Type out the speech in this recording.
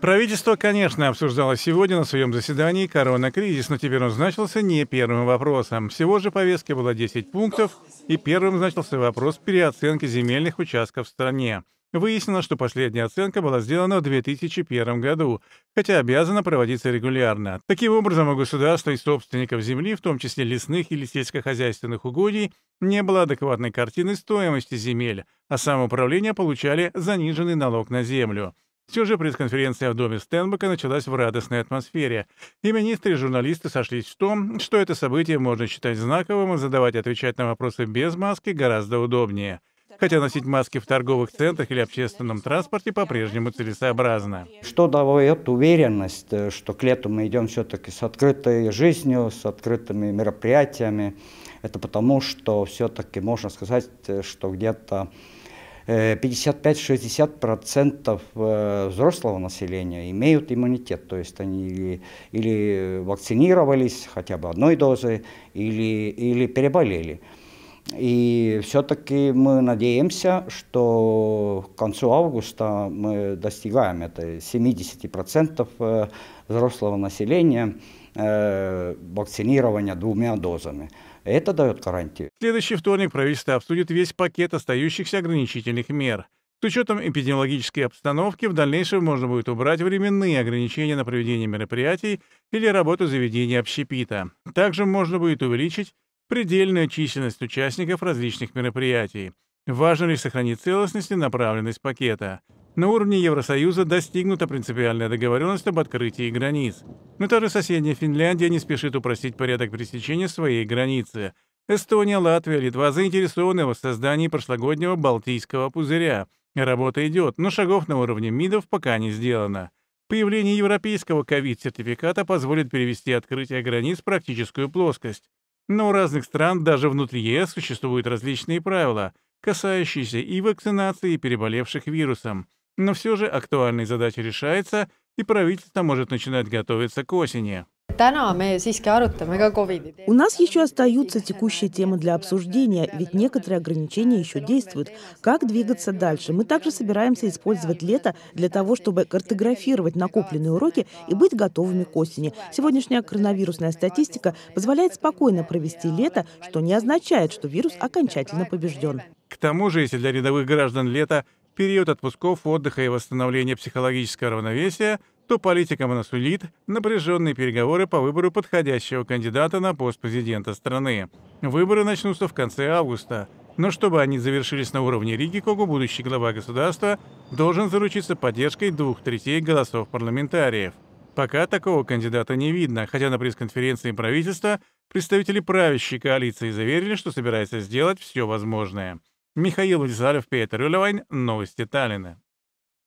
Правительство, конечно, обсуждало сегодня на своем заседании коронакризис, но теперь он значился не первым вопросом. Всего же повестки было 10 пунктов, и первым значился вопрос переоценки земельных участков в стране. Выяснилось, что последняя оценка была сделана в 2001 году, хотя обязана проводиться регулярно. Таким образом, у государства и собственников земли, в том числе лесных или сельскохозяйственных угодий, не было адекватной картины стоимости земель, а самоуправление получали заниженный налог на землю. Все же пресс-конференция в доме Стенбека началась в радостной атмосфере, и министры и журналисты сошлись в том, что это событие можно считать знаковым и задавать и отвечать на вопросы без маски гораздо удобнее, хотя носить маски в торговых центрах или общественном транспорте по-прежнему целесообразно. Что дает уверенность, э, что к лету мы идем все-таки с открытой жизнью, с открытыми мероприятиями? Это потому, что все-таки можно сказать, э, что где-то 55-60% э, э, взрослого населения имеют иммунитет, то есть они или, или вакцинировались хотя бы одной дозой, или, или переболели. И все-таки мы надеемся, что к концу августа мы достигаем этой 70% э, взрослого населения э, вакцинирования двумя дозами. Это дает гарантию. В следующий вторник правительство обсудит весь пакет остающихся ограничительных мер. С учетом эпидемиологической обстановки в дальнейшем можно будет убрать временные ограничения на проведение мероприятий или работу заведений общепита. Также можно будет увеличить предельная численность участников различных мероприятий. Важно ли сохранить целостность и направленность пакета. На уровне Евросоюза достигнута принципиальная договоренность об открытии границ. Но та же соседняя Финляндия не спешит упростить порядок пресечения своей границы. Эстония, Латвия, Литва заинтересованы в создании прошлогоднего Балтийского пузыря. Работа идет, но шагов на уровне МИДов пока не сделано. Появление европейского ковид-сертификата позволит перевести открытие границ в практическую плоскость. Но у разных стран даже внутри ЕС существуют различные правила, касающиеся и вакцинации и переболевших вирусом. Но все же актуальная задача решается, и правительство может начинать готовиться к осени. У нас еще остаются текущие темы для обсуждения, ведь некоторые ограничения еще действуют. Как двигаться дальше? Мы также собираемся использовать лето для того, чтобы картографировать накопленные уроки и быть готовыми к осени. Сегодняшняя коронавирусная статистика позволяет спокойно провести лето, что не означает, что вирус окончательно побежден. К тому же, если для рядовых граждан лето период отпусков, отдыха и восстановления психологического равновесия – то политикам она сулит напряженные переговоры по выбору подходящего кандидата на пост президента страны. Выборы начнутся в конце августа. Но чтобы они завершились на уровне Риги, Когу, будущий глава государства, должен заручиться поддержкой двух третей голосов парламентариев. Пока такого кандидата не видно, хотя на пресс-конференции правительства представители правящей коалиции заверили, что собирается сделать все возможное. Михаил Владиславов, Петр Юлевайн, Новости Таллина.